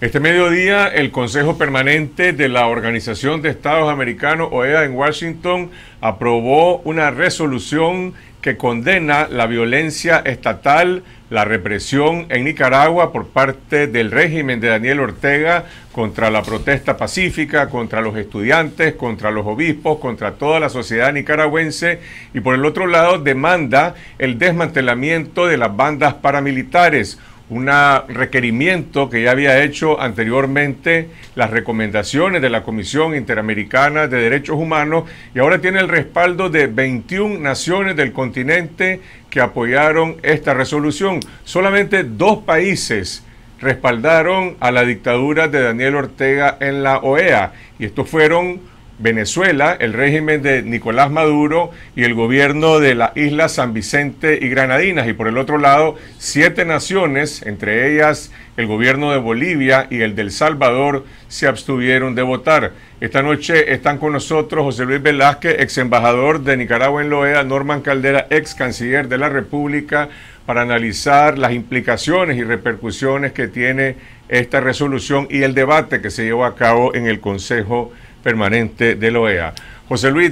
Este mediodía, el Consejo Permanente de la Organización de Estados Americanos, OEA, en Washington, aprobó una resolución que condena la violencia estatal, la represión en Nicaragua por parte del régimen de Daniel Ortega contra la protesta pacífica, contra los estudiantes, contra los obispos, contra toda la sociedad nicaragüense y por el otro lado demanda el desmantelamiento de las bandas paramilitares un requerimiento que ya había hecho anteriormente las recomendaciones de la Comisión Interamericana de Derechos Humanos y ahora tiene el respaldo de 21 naciones del continente que apoyaron esta resolución. Solamente dos países respaldaron a la dictadura de Daniel Ortega en la OEA y estos fueron Venezuela, el régimen de Nicolás Maduro y el gobierno de la isla San Vicente y Granadinas. Y por el otro lado, siete naciones, entre ellas el gobierno de Bolivia y el del Salvador, se abstuvieron de votar. Esta noche están con nosotros José Luis Velázquez, ex embajador de Nicaragua en Loea, Norman Caldera, ex canciller de la República, para analizar las implicaciones y repercusiones que tiene esta resolución y el debate que se llevó a cabo en el Consejo de permanente de la OEA. José Luis,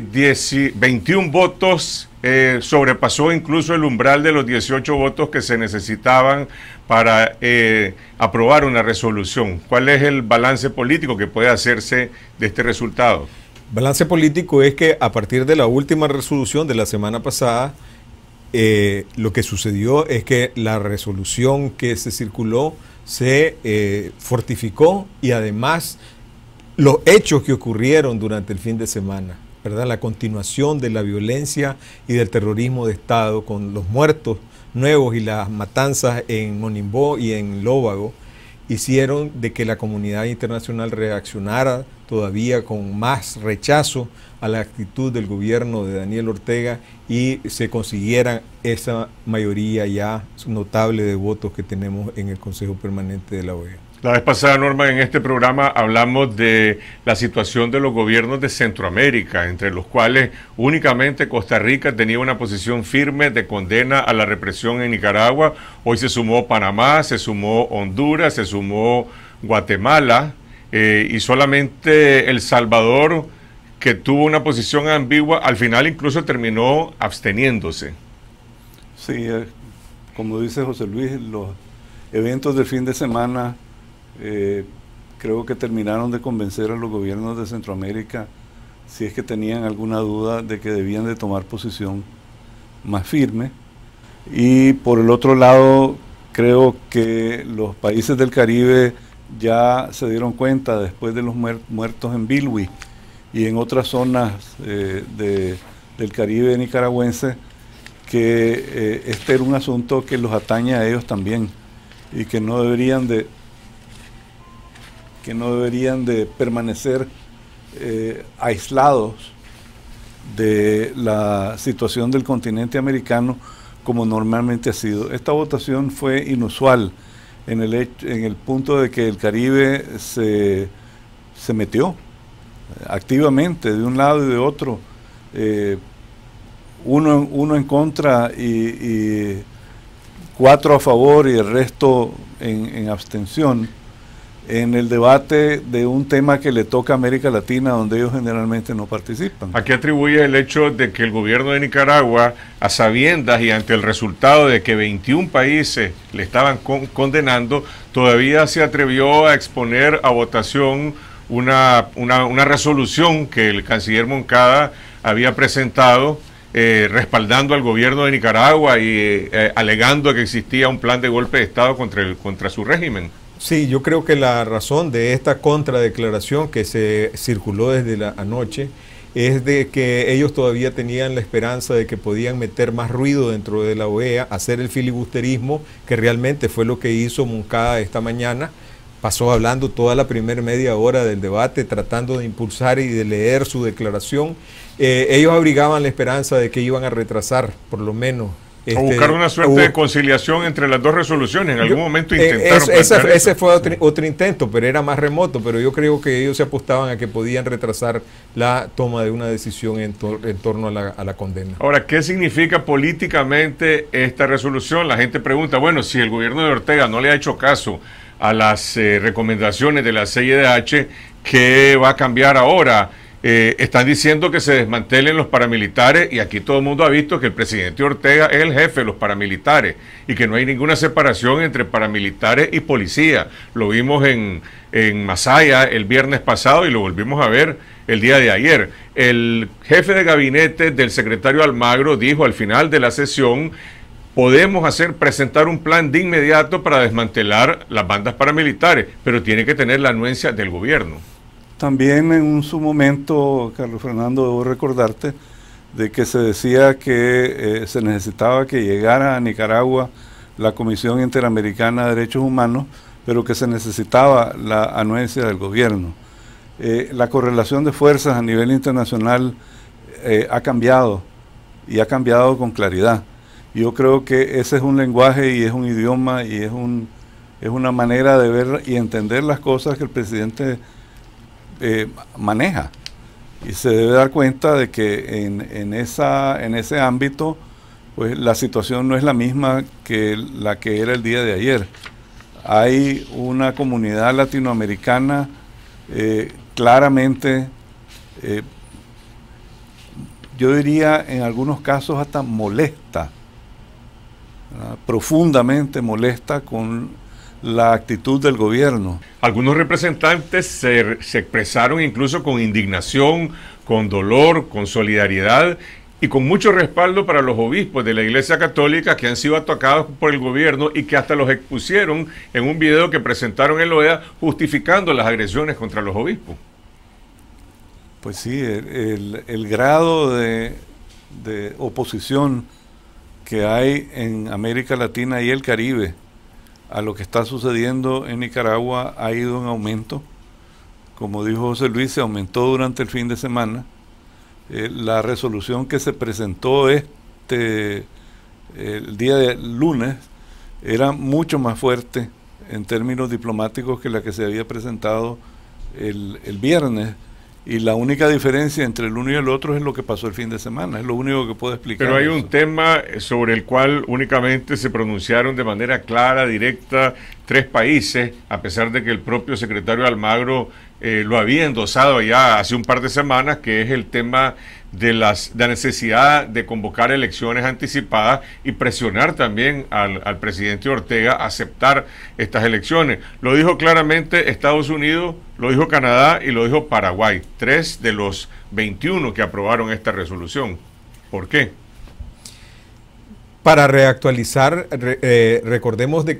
21 votos eh, sobrepasó incluso el umbral de los 18 votos que se necesitaban para eh, aprobar una resolución. ¿Cuál es el balance político que puede hacerse de este resultado? Balance político es que a partir de la última resolución de la semana pasada, eh, lo que sucedió es que la resolución que se circuló se fortificó y además los hechos que ocurrieron durante el fin de semana, La continuación de la violencia y del terrorismo de Estado con los muertos nuevos y las matanzas en Monimbó y en Lóvago hicieron de que la comunidad internacional reaccionara todavía con más rechazo a la actitud del gobierno de Daniel Ortega y se consiguiera esa mayoría ya notable de votos que tenemos en el Consejo Permanente de la OEA. La vez pasada, Norma, en este programa hablamos de la situación de los gobiernos de Centroamérica, entre los cuales únicamente Costa Rica tenía una posición firme de condena a la represión en Nicaragua. Hoy se sumó Panamá, se sumó Honduras, se sumó Guatemala eh, y solamente El Salvador, que tuvo una posición ambigua, al final incluso terminó absteniéndose. Sí, eh, como dice José Luis, los eventos del fin de semana eh, creo que terminaron de convencer a los gobiernos de Centroamérica, si es que tenían alguna duda, de que debían de tomar posición más firme. Y por el otro lado, creo que los países del Caribe ya se dieron cuenta después de los muertos en Bilwi y en otras zonas eh, del Caribe nicaragüense que eh, este era un asunto que los atañe a ellos también y que no deberían de que no deberían de permanecer eh, aislados de la situación del continente americano como normalmente ha sido. Esta votación fue inusual en el, en el punto de que el Caribe se, metió eh, activamente de un lado y de otro, eh, uno, uno en contra y, cuatro a favor y el resto en abstención en el debate de un tema que le toca a América Latina, donde ellos generalmente no participan. ¿A qué atribuye el hecho de que el gobierno de Nicaragua, a sabiendas y ante el resultado de que 21 países le estaban condenando, todavía se atrevió a exponer a votación una, resolución que el canciller Moncada había presentado? Eh, respaldando al gobierno de Nicaragua y eh, eh, alegando que existía un plan de golpe de Estado contra, el, contra su régimen. Sí, yo creo que la razón de esta contradeclaración que se circuló desde la anoche es de que ellos todavía tenían la esperanza de que podían meter más ruido dentro de la OEA, hacer el filibusterismo, que realmente fue lo que hizo Moncada esta mañana. Pasó hablando toda la primera media hora del debate, tratando de impulsar y de leer su declaración. Eh, ellos abrigaban la esperanza de que iban a retrasar, por lo menos, o este, buscar una suerte de conciliación entre las dos resoluciones. En algún momento eh, intentaron. ese, fue otro, intento, pero era más remoto. Pero yo creo que ellos se apostaban a que podían retrasar la toma de una decisión en, torno a la, condena. Ahora, ¿qué significa políticamente esta resolución? La gente pregunta, bueno, si el gobierno de Ortega no le ha hecho caso a las eh, recomendaciones de la CIDH, ¿qué va a cambiar ahora? Eh, están diciendo que se desmantelen los paramilitares y aquí todo el mundo ha visto que el presidente Ortega es el jefe de los paramilitares y que no hay ninguna separación entre paramilitares y policía. Lo vimos en, en Masaya el viernes pasado y lo volvimos a ver el día de ayer. El jefe de gabinete del secretario Almagro dijo al final de la sesión podemos hacer presentar un plan de inmediato para desmantelar las bandas paramilitares, pero tiene que tener la anuencia del gobierno. También en un, su momento, Carlos Fernando, debo recordarte de que se decía que eh, se necesitaba que llegara a Nicaragua la Comisión Interamericana de Derechos Humanos, pero que se necesitaba la anuencia del gobierno. Eh, la correlación de fuerzas a nivel internacional eh, ha cambiado y ha cambiado con claridad. Yo creo que ese es un lenguaje y es un idioma y es, un, es una manera de ver y entender las cosas que el presidente eh, maneja y se debe dar cuenta de que en, esa, en ese ámbito pues la situación no es la misma que la que era el día de ayer. Hay una comunidad latinoamericana eh, claramente, eh, yo diría en algunos casos hasta molesta, profundamente molesta con la actitud del gobierno. Algunos representantes se, expresaron incluso con indignación, con dolor, con solidaridad y con mucho respaldo para los obispos de la Iglesia Católica que han sido atacados por el gobierno y que hasta los expusieron en un video que presentaron en la OEA justificando las agresiones contra los obispos. Pues sí, el, grado de, oposición que hay en América Latina y el Caribe a lo que está sucediendo en Nicaragua ha ido en aumento. Como dijo José Luis, se aumentó durante el fin de semana. Eh, la resolución que se presentó este el día de lunes era mucho más fuerte en términos diplomáticos que la que se había presentado el, el viernes y la única diferencia entre el uno y el otro es lo que pasó el fin de semana, es lo único que puedo explicar. Pero hay un tema eh, sobre el cual únicamente se pronunciaron de manera clara, directa, tres países, a pesar de que el propio secretario Almagro eh, lo había endosado ya hace un par de semanas, que es el tema de, la necesidad de convocar elecciones anticipadas y presionar también al, al presidente Ortega a aceptar estas elecciones. Lo dijo claramente Estados Unidos, lo dijo Canadá y lo dijo Paraguay, tres de los 21 que aprobaron esta resolución. ¿Por qué? Para reactualizar, eh, recordemos de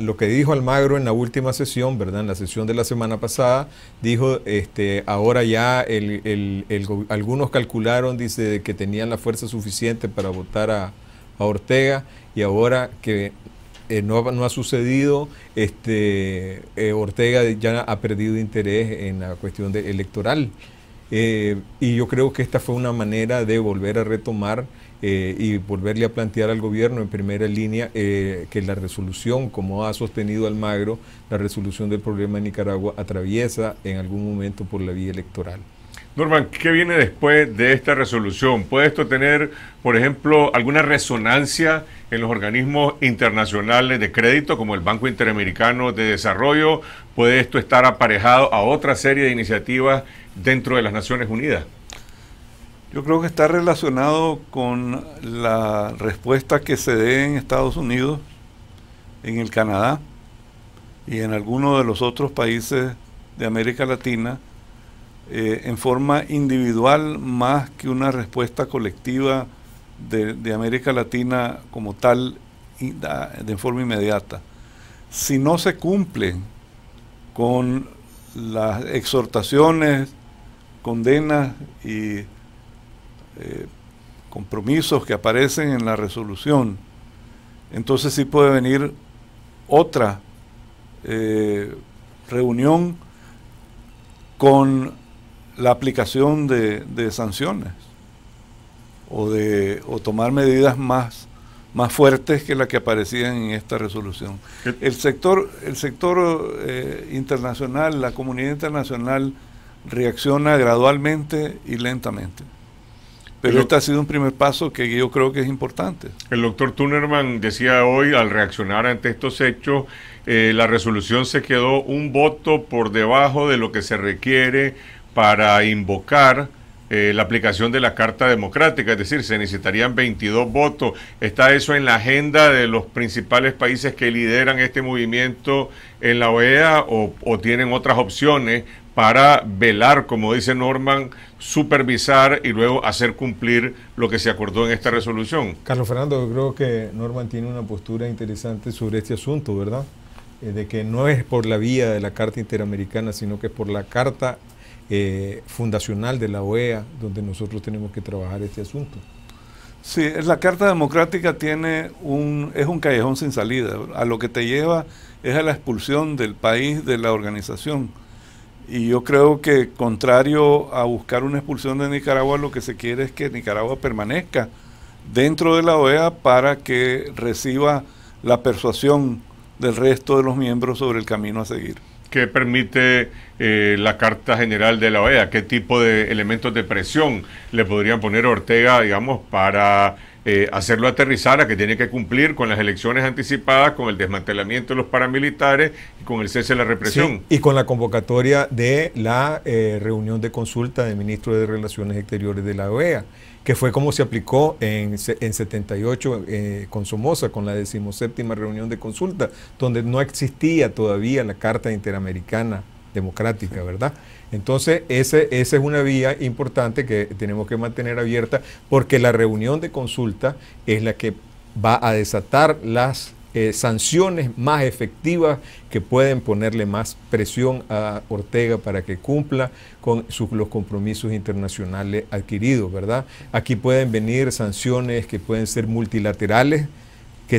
lo que dijo Almagro en la última sesión, ¿verdad? En la sesión de la semana pasada, dijo, este, ahora ya el, algunos calcularon, dice, que tenían la fuerza suficiente para votar a, Ortega y ahora que eh, no, no, ha sucedido, este, eh, Ortega ya ha perdido interés en la cuestión electoral. Eh, y yo creo que esta fue una manera de volver a retomar eh, y volverle a plantear al gobierno en primera línea eh, que la resolución, como ha sostenido Almagro, la resolución del problema de Nicaragua atraviesa en algún momento por la vía electoral. Norman, ¿qué viene después de esta resolución? ¿Puede esto tener, por ejemplo, alguna resonancia en los organismos internacionales de crédito, como el Banco Interamericano de Desarrollo? ¿Puede esto estar aparejado a otra serie de iniciativas dentro de las Naciones Unidas? Yo creo que está relacionado con la respuesta que se dé en Estados Unidos, en el Canadá y en algunos de los otros países de América Latina eh, en forma individual más que una respuesta colectiva de, América Latina como tal de forma inmediata. Si no se cumple con las exhortaciones, condenas y eh, compromisos que aparecen en la resolución, entonces sí puede venir otra eh, reunión con la aplicación de, sanciones o de tomar medidas más más fuertes que las que aparecían en esta resolución. El sector, el sector eh, internacional, la comunidad internacional reacciona gradualmente y lentamente. Pero este ha sido un primer paso que yo creo que es importante. El doctor Tunerman decía hoy, al reaccionar ante estos hechos, eh, la resolución se quedó un voto por debajo de lo que se requiere para invocar eh, la aplicación de la Carta Democrática, es decir, se necesitarían 22 votos. ¿Está eso en la agenda de los principales países que lideran este movimiento en la OEA o, tienen otras opciones para velar, como dice Norman, supervisar y luego hacer cumplir lo que se acordó en esta resolución? Carlos Fernando, yo creo que Norman tiene una postura interesante sobre este asunto, ¿verdad? Eh, de que no es por la vía de la Carta Interamericana, sino que es por la Carta eh, fundacional de la OEA, donde nosotros tenemos que trabajar este asunto. Sí, la Carta Democrática tiene un, es un callejón sin salida. A lo que te lleva es a la expulsión del país de la organización. Y yo creo que contrario a buscar una expulsión de Nicaragua, lo que se quiere es que Nicaragua permanezca dentro de la OEA para que reciba la persuasión del resto de los miembros sobre el camino a seguir. ¿Qué permite eh, la Carta General de la OEA? ¿Qué tipo de elementos de presión le podrían poner Ortega, digamos, para eh, hacerlo aterrizar a que tiene que cumplir con las elecciones anticipadas, con el desmantelamiento de los paramilitares y con el cese de la represión. y con la convocatoria de la eh, reunión de consulta del ministro de Relaciones Exteriores de la OEA, que fue como se aplicó en, en 78 eh, con Somoza, con la decimoséptima reunión de consulta, donde no existía todavía la Carta Interamericana Democrática, ¿verdad? Entonces, ese, esa es una vía importante que tenemos que mantener abierta porque la reunión de consulta es la que va a desatar las eh, sanciones más efectivas que pueden ponerle más presión a Ortega para que cumpla con los compromisos internacionales adquiridos, ¿verdad? Aquí pueden venir sanciones que pueden ser multilaterales, que,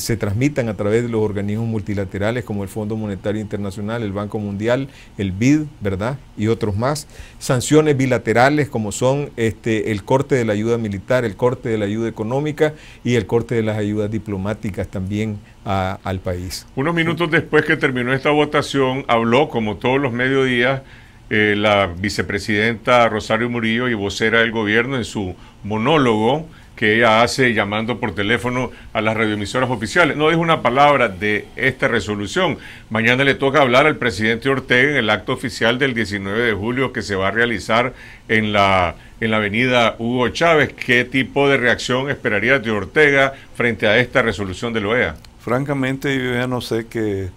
se, transmitan a través de los organismos multilaterales como el Fondo Monetario Internacional, el Banco Mundial, el BID, ¿verdad? Y otros más. Sanciones bilaterales como son este, el corte de la ayuda militar, el corte de la ayuda económica y el corte de las ayudas diplomáticas también al país. Unos minutos después que terminó esta votación, habló, como todos los mediodías, eh, la vicepresidenta Rosario Murillo y vocera del gobierno en su monólogo que ella hace llamando por teléfono a las radioemisoras oficiales. No es una palabra de esta resolución. Mañana le toca hablar al presidente Ortega en el acto oficial del 19 de julio que se va a realizar en la, en la avenida Hugo Chávez. ¿Qué tipo de reacción esperaría de Ortega frente a esta resolución de la e OEA? Francamente, yo ya no sé qué,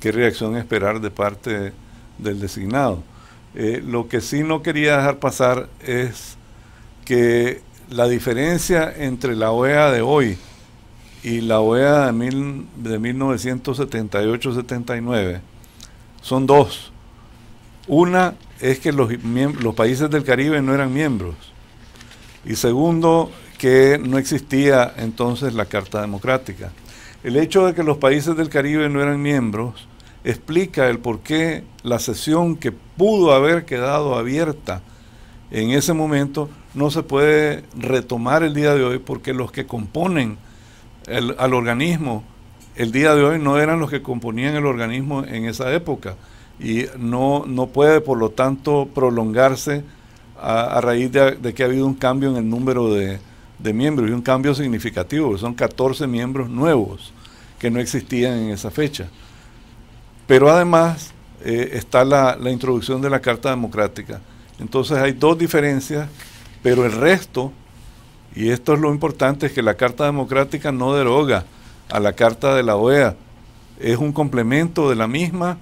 qué reacción esperar de parte del designado. Eh, lo que sí no quería dejar pasar es que la diferencia entre la OEA de hoy y la OEA de, 1978-79 son dos. Una es que los, los países del Caribe no eran miembros. Y segundo, que no existía entonces la Carta Democrática. El hecho de que los países del Caribe no eran miembros explica el por qué la sesión que pudo haber quedado abierta en ese momento no se puede retomar el día de hoy porque los que componen al organismo el día de hoy no eran los que componían el organismo en esa época y no, no puede por lo tanto prolongarse a, raíz de, que ha habido un cambio en el número de, miembros y un cambio significativo, son 14 miembros nuevos que no existían en esa fecha. Pero además eh, está la introducción de la Carta Democrática. Entonces hay dos diferencias pero el resto, y esto es lo importante, es que la Carta Democrática no deroga a la Carta de la OEA, es un complemento de la misma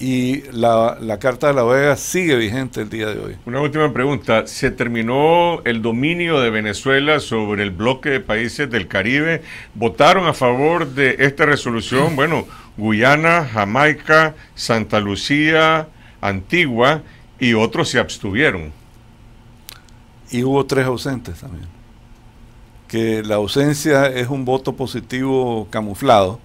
y la, Carta de la OEA sigue vigente el día de hoy. Una última pregunta. ¿Se terminó el dominio de Venezuela sobre el bloque de países del Caribe? ¿Votaron a favor de esta resolución? Bueno, Guyana, Jamaica, Santa Lucía, Antigua y otros se abstuvieron y hubo tres ausentes también. Que la ausencia es un voto positivo camuflado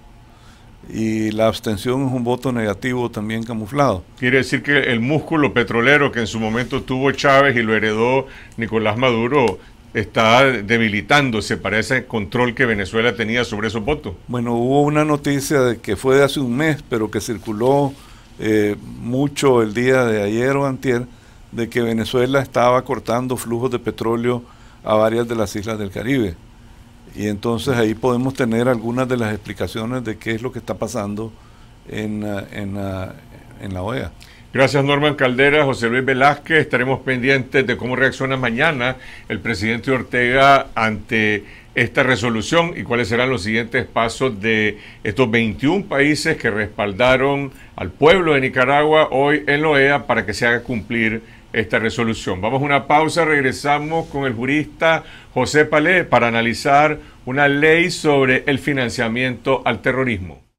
y la abstención es un voto negativo también camuflado. Quiere decir que el músculo petrolero que en su momento tuvo Chávez y lo heredó Nicolás Maduro está debilitándose para ese control que Venezuela tenía sobre esos votos. Bueno, hubo una noticia de que fue de hace un mes, pero que circuló eh, mucho el día de ayer o antier, de que Venezuela estaba cortando flujos de petróleo a varias de las islas del Caribe. Y entonces ahí podemos tener algunas de las explicaciones de qué es lo que está pasando en, eh, eh, la OEA. Gracias Norman Caldera, José Luis Velázquez. Estaremos pendientes de cómo reacciona mañana el presidente Ortega ante esta resolución y cuáles serán los siguientes pasos de estos 21 países que respaldaron al pueblo de Nicaragua hoy en la OEA para que se haga cumplir esta resolución. Vamos a una pausa, regresamos con el jurista José Palé para analizar una ley sobre el financiamiento al terrorismo.